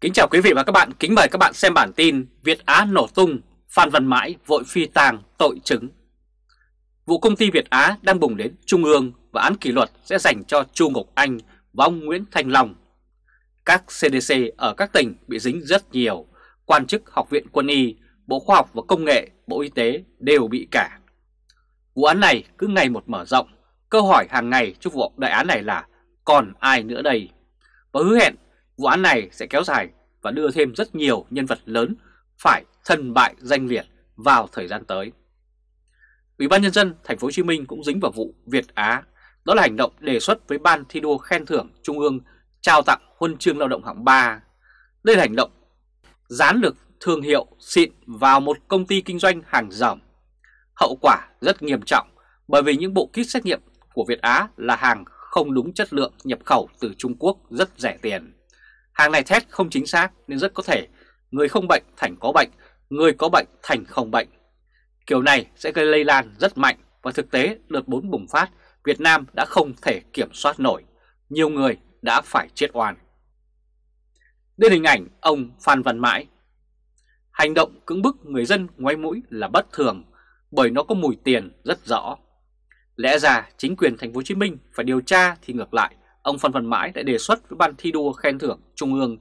Kính chào quý vị và các bạn, kính mời các bạn xem bản tin Việt Á nổ tung, Phan Văn Mãi vội phi tàng tội chứng. Vụ công ty Việt Á đang bùng đến Trung ương và án kỷ luật sẽ dành cho Chu Ngọc Anh và ông Nguyễn Thành Long. Các CDC ở các tỉnh bị dính rất nhiều, quan chức Học viện Quân y, Bộ Khoa học và Công nghệ, Bộ Y tế đều bị cả. Vụ án này cứ ngày một mở rộng, câu hỏi hàng ngày cho vụ đại án này là còn ai nữa đây? Và hứa hẹn Vụ án này sẽ kéo dài và đưa thêm rất nhiều nhân vật lớn phải thân bại danh liệt vào thời gian tới. Ủy ban nhân dân thành phố Hồ Chí Minh cũng dính vào vụ Việt Á, đó là hành động đề xuất với ban thi đua khen thưởng trung ương trao tặng huân chương lao động hạng 3. Đây là hành động dán được thương hiệu xịn vào một công ty kinh doanh hàng ròng. Hậu quả rất nghiêm trọng bởi vì những bộ kit xét nghiệm của Việt Á là hàng không đúng chất lượng nhập khẩu từ Trung Quốc rất rẻ tiền. Hàng này test không chính xác nên rất có thể người không bệnh thành có bệnh, người có bệnh thành không bệnh. Kiểu này sẽ gây lây lan rất mạnh và thực tế đợt 4 bùng phát Việt Nam đã không thể kiểm soát nổi. Nhiều người đã phải chết oan. Đến hình ảnh ông Phan Văn Mãi. Hành động cứng bức người dân ngoái mũi là bất thường bởi nó có mùi tiền rất rõ. Lẽ ra chính quyền thành phố Hồ Chí Minh phải điều tra thì ngược lại ông Phan Văn Mãi đã đề xuất với Ban thi đua khen thưởng Trung ương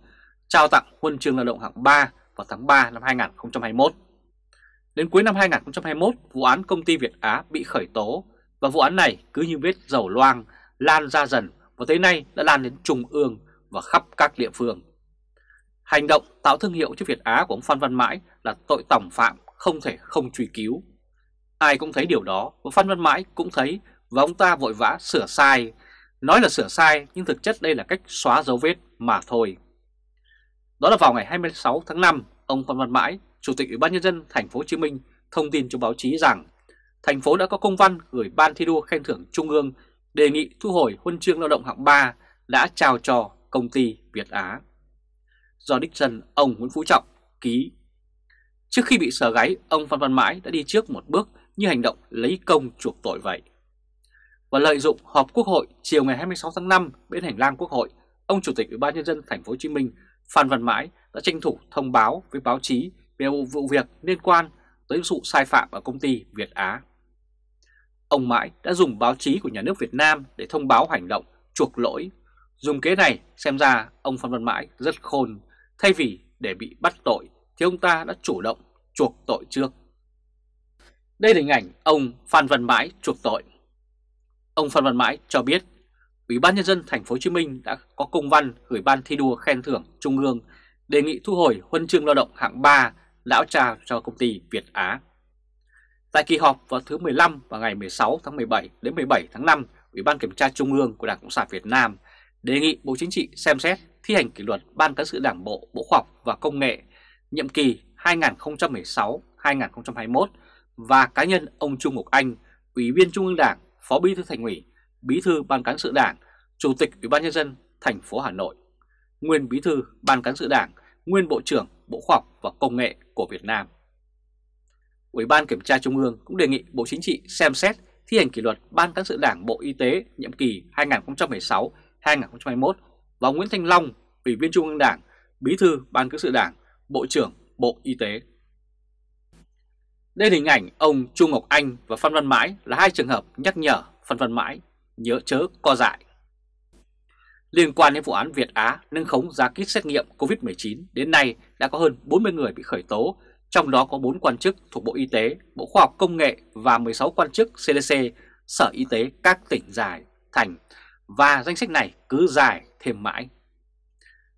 trao tặng huân chương lao động hạng 3 vào tháng 3 năm 2021. Đến cuối năm 2021, vụ án công ty Việt Á bị khởi tố và vụ án này cứ như vết dầu loang lan ra dần và tới nay đã lan đến Trung ương và khắp các địa phương. Hành động tạo thương hiệu cho Việt Á của ông Phan Văn Mãi là tội tổng phạm không thể không truy cứu. Ai cũng thấy điều đó và Phan Văn Mãi cũng thấy và ông ta vội vã sửa sai Nói là sửa sai nhưng thực chất đây là cách xóa dấu vết mà thôi. Đó là vào ngày 26 tháng 5, ông Phan Văn Mãi, Chủ tịch Ủy ban nhân dân thành phố Hồ Chí Minh thông tin cho báo chí rằng thành phố đã có công văn gửi ban thi đua khen thưởng Trung ương đề nghị thu hồi huân chương lao động hạng 3 đã trao cho công ty Việt Á. Do đích thân ông Nguyễn Phú Trọng ký. Trước khi bị sờ gáy, ông Phan Văn Mãi đã đi trước một bước như hành động lấy công chuộc tội vậy và lợi dụng họp Quốc hội chiều ngày 26 tháng 5 bên hành lang Quốc hội, ông Chủ tịch Ủy ban nhân dân thành phố Hồ Chí Minh Phan Văn Mãi đã tranh thủ thông báo với báo chí về vụ việc liên quan tới vụ sai phạm ở công ty Việt Á. Ông Mãi đã dùng báo chí của nhà nước Việt Nam để thông báo hành động chuộc lỗi. Dùng kế này xem ra ông Phan Văn Mãi rất khôn, thay vì để bị bắt tội thì ông ta đã chủ động chuộc tội trước. Đây là hình ảnh ông Phan Văn Mãi chuộc tội Ông Phan Văn Mãi cho biết, Ủy ban nhân dân thành phố Hồ Chí Minh đã có công văn gửi ban thi đua khen thưởng Trung ương đề nghị thu hồi huân chương lao động hạng 3 lão trà cho công ty Việt Á. Tại kỳ họp vào thứ 15 và ngày 16 tháng 17 đến 17 tháng 5, Ủy ban kiểm tra Trung ương của Đảng Cộng sản Việt Nam đề nghị Bộ Chính trị xem xét thi hành kỷ luật Ban cán sự Đảng bộ Bộ Khoa học và Công nghệ nhiệm kỳ 2016-2021 và cá nhân ông Trung Ngọc Anh, Ủy viên Trung ương Đảng, Phó Bí thư Thành ủy, Bí thư Ban cán sự Đảng, Chủ tịch Ủy ban nhân dân thành phố Hà Nội, nguyên Bí thư Ban cán sự Đảng, nguyên Bộ trưởng Bộ Khoa học và Công nghệ của Việt Nam. Ủy ban kiểm tra Trung ương cũng đề nghị Bộ Chính trị xem xét thi hành kỷ luật Ban cán sự Đảng Bộ Y tế nhiệm kỳ 2016-2021 và Nguyễn Thanh Long, Ủy viên Trung ương Đảng, Bí thư Ban cán sự Đảng, Bộ trưởng Bộ Y tế. Đây là hình ảnh ông Trung Ngọc Anh và Phan Văn Mãi là hai trường hợp nhắc nhở Phan Văn Mãi nhớ chớ co dại. Liên quan đến vụ án Việt Á nâng khống giá kýt xét nghiệm COVID-19, đến nay đã có hơn 40 người bị khởi tố, trong đó có 4 quan chức thuộc Bộ Y tế, Bộ Khoa học Công nghệ và 16 quan chức CDC, Sở Y tế các tỉnh dài, thành, và danh sách này cứ dài thêm mãi.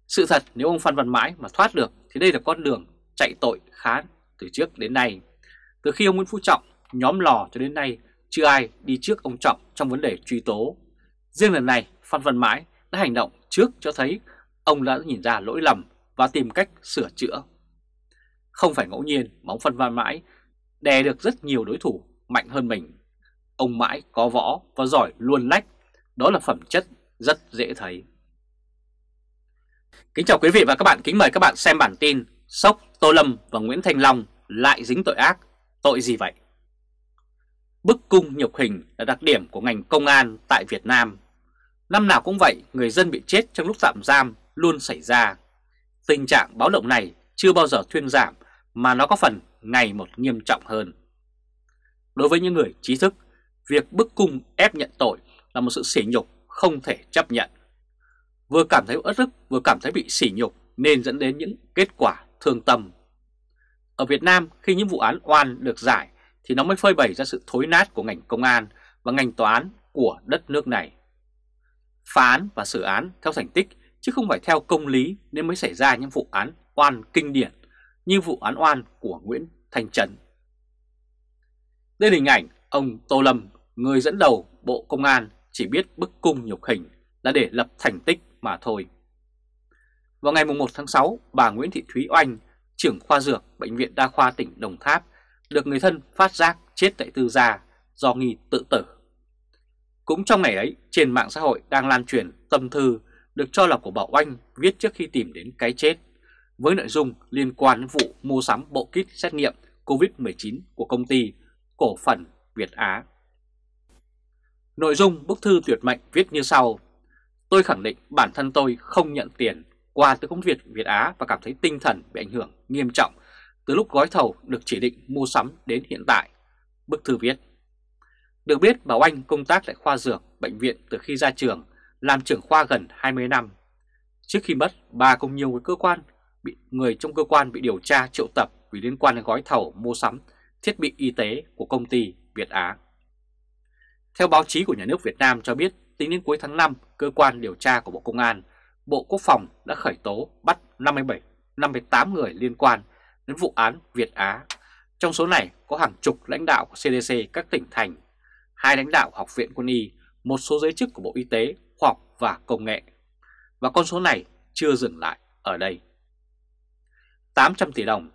Sự thật nếu ông Phan Văn Mãi mà thoát được thì đây là con đường chạy tội khá từ trước đến nay. Từ khi ông Nguyễn Phú Trọng nhóm lò cho đến nay chưa ai đi trước ông Trọng trong vấn đề truy tố. Riêng lần này, Phan Văn Mãi đã hành động trước cho thấy ông đã nhìn ra lỗi lầm và tìm cách sửa chữa. Không phải ngẫu nhiên bóng Phan Văn Mãi đè được rất nhiều đối thủ mạnh hơn mình. Ông Mãi có võ và giỏi luôn lách, đó là phẩm chất rất dễ thấy. Kính chào quý vị và các bạn, kính mời các bạn xem bản tin Sốc, Tô Lâm và Nguyễn Thành Long lại dính tội ác Tội gì vậy? Bức cung nhục hình là đặc điểm của ngành công an tại Việt Nam. Năm nào cũng vậy, người dân bị chết trong lúc tạm giam luôn xảy ra. Tình trạng báo động này chưa bao giờ thuyên giảm mà nó có phần ngày một nghiêm trọng hơn. Đối với những người trí thức, việc bức cung ép nhận tội là một sự sỉ nhục không thể chấp nhận. Vừa cảm thấy uất ức vừa cảm thấy bị sỉ nhục nên dẫn đến những kết quả thương tâm ở Việt Nam, khi những vụ án oan được giải thì nó mới phơi bày ra sự thối nát của ngành công an và ngành tòa án của đất nước này. Phá án và xử án theo thành tích chứ không phải theo công lý nên mới xảy ra những vụ án oan kinh điển như vụ án oan của Nguyễn Thành Trấn. Đây là hình ảnh ông Tô Lâm, người dẫn đầu Bộ Công an chỉ biết bức cung nhục hình là để lập thành tích mà thôi. Vào ngày 1 tháng 6, bà Nguyễn Thị Thúy Oanh, trưởng khoa dược Bệnh viện Đa khoa tỉnh Đồng Tháp, được người thân phát giác chết tại tư gia do nghi tự tử. Cũng trong ngày ấy, trên mạng xã hội đang lan truyền tâm thư được cho là của Bảo Oanh viết trước khi tìm đến cái chết, với nội dung liên quan đến vụ mua sắm bộ kit xét nghiệm COVID-19 của công ty cổ phần Việt Á. Nội dung bức thư tuyệt mệnh viết như sau Tôi khẳng định bản thân tôi không nhận tiền qua tới công việc Việt Á và cảm thấy tinh thần bị ảnh hưởng nghiêm trọng từ lúc gói thầu được chỉ định mua sắm đến hiện tại. Bức thư viết Được biết Bảo Anh công tác tại khoa dược, bệnh viện từ khi ra trường, làm trưởng khoa gần 20 năm. Trước khi mất, bà cùng nhiều người cơ quan bị người trong cơ quan bị điều tra triệu tập vì liên quan đến gói thầu mua sắm thiết bị y tế của công ty Việt Á. Theo báo chí của nhà nước Việt Nam cho biết, tính đến cuối tháng 5, cơ quan điều tra của Bộ Công an Bộ Quốc phòng đã khởi tố bắt 57, 58 người liên quan đến vụ án Việt Á. Trong số này có hàng chục lãnh đạo của CDC các tỉnh thành, hai lãnh đạo Học viện Quân y, một số giới chức của Bộ Y tế, Khoa học và Công nghệ. Và con số này chưa dừng lại ở đây. 800 tỷ đồng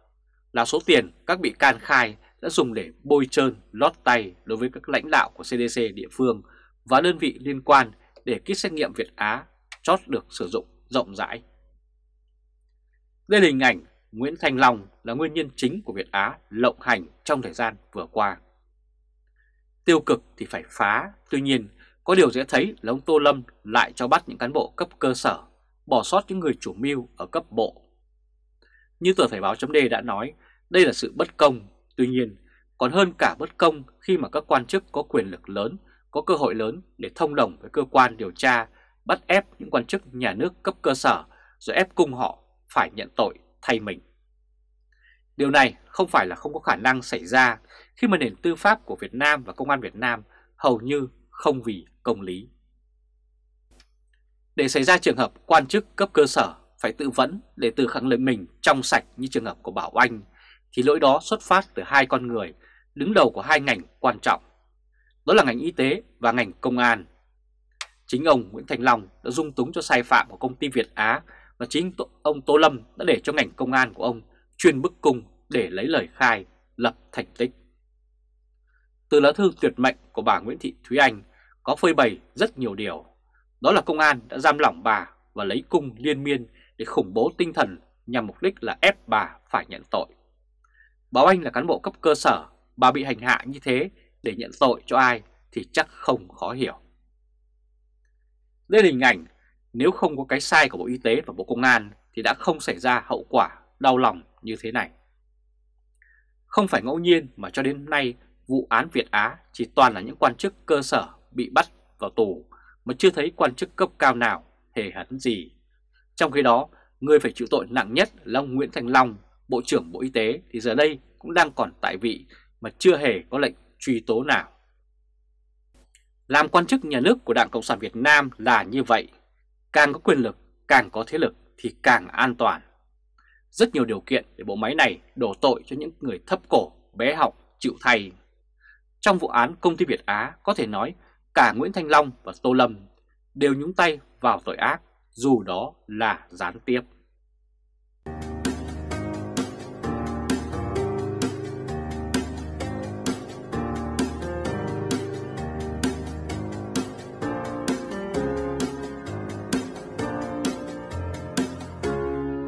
là số tiền các bị can khai đã dùng để bôi trơn lót tay đối với các lãnh đạo của CDC địa phương và đơn vị liên quan để kit xét nghiệm Việt Á chót được sử dụng rộng rãi. Đây là hình ảnh Nguyễn Thanh Long là nguyên nhân chính của Việt Á lộng hành trong thời gian vừa qua. Tiêu cực thì phải phá, tuy nhiên có điều dễ thấy là ông Tô Lâm lại cho bắt những cán bộ cấp cơ sở, bỏ sót những người chủ mưu ở cấp bộ. Như tờ Thời báo chấm đã nói, đây là sự bất công, tuy nhiên còn hơn cả bất công khi mà các quan chức có quyền lực lớn, có cơ hội lớn để thông đồng với cơ quan điều tra bắt ép những quan chức nhà nước cấp cơ sở rồi ép cung họ phải nhận tội thay mình. Điều này không phải là không có khả năng xảy ra khi mà nền tư pháp của Việt Nam và công an Việt Nam hầu như không vì công lý. Để xảy ra trường hợp quan chức cấp cơ sở phải tự vấn để tự khẳng định mình trong sạch như trường hợp của Bảo Anh thì lỗi đó xuất phát từ hai con người đứng đầu của hai ngành quan trọng. Đó là ngành y tế và ngành công an Chính ông Nguyễn Thành Long đã dung túng cho sai phạm của công ty Việt Á và chính ông Tô Lâm đã để cho ngành công an của ông chuyên bức cung để lấy lời khai, lập thành tích. Từ lá thư tuyệt mệnh của bà Nguyễn Thị Thúy Anh có phơi bày rất nhiều điều. Đó là công an đã giam lỏng bà và lấy cung liên miên để khủng bố tinh thần nhằm mục đích là ép bà phải nhận tội. Báo Anh là cán bộ cấp cơ sở, bà bị hành hạ như thế để nhận tội cho ai thì chắc không khó hiểu. Đây là hình ảnh nếu không có cái sai của Bộ Y tế và Bộ Công an thì đã không xảy ra hậu quả đau lòng như thế này. Không phải ngẫu nhiên mà cho đến nay vụ án Việt Á chỉ toàn là những quan chức cơ sở bị bắt vào tù mà chưa thấy quan chức cấp cao nào hề hấn gì. Trong khi đó, người phải chịu tội nặng nhất là ông Nguyễn Thành Long, Bộ trưởng Bộ Y tế thì giờ đây cũng đang còn tại vị mà chưa hề có lệnh truy tố nào. Làm quan chức nhà nước của Đảng Cộng sản Việt Nam là như vậy. Càng có quyền lực, càng có thế lực thì càng an toàn. Rất nhiều điều kiện để bộ máy này đổ tội cho những người thấp cổ, bé học, chịu thay. Trong vụ án công ty Việt Á có thể nói cả Nguyễn Thanh Long và Tô Lâm đều nhúng tay vào tội ác dù đó là gián tiếp.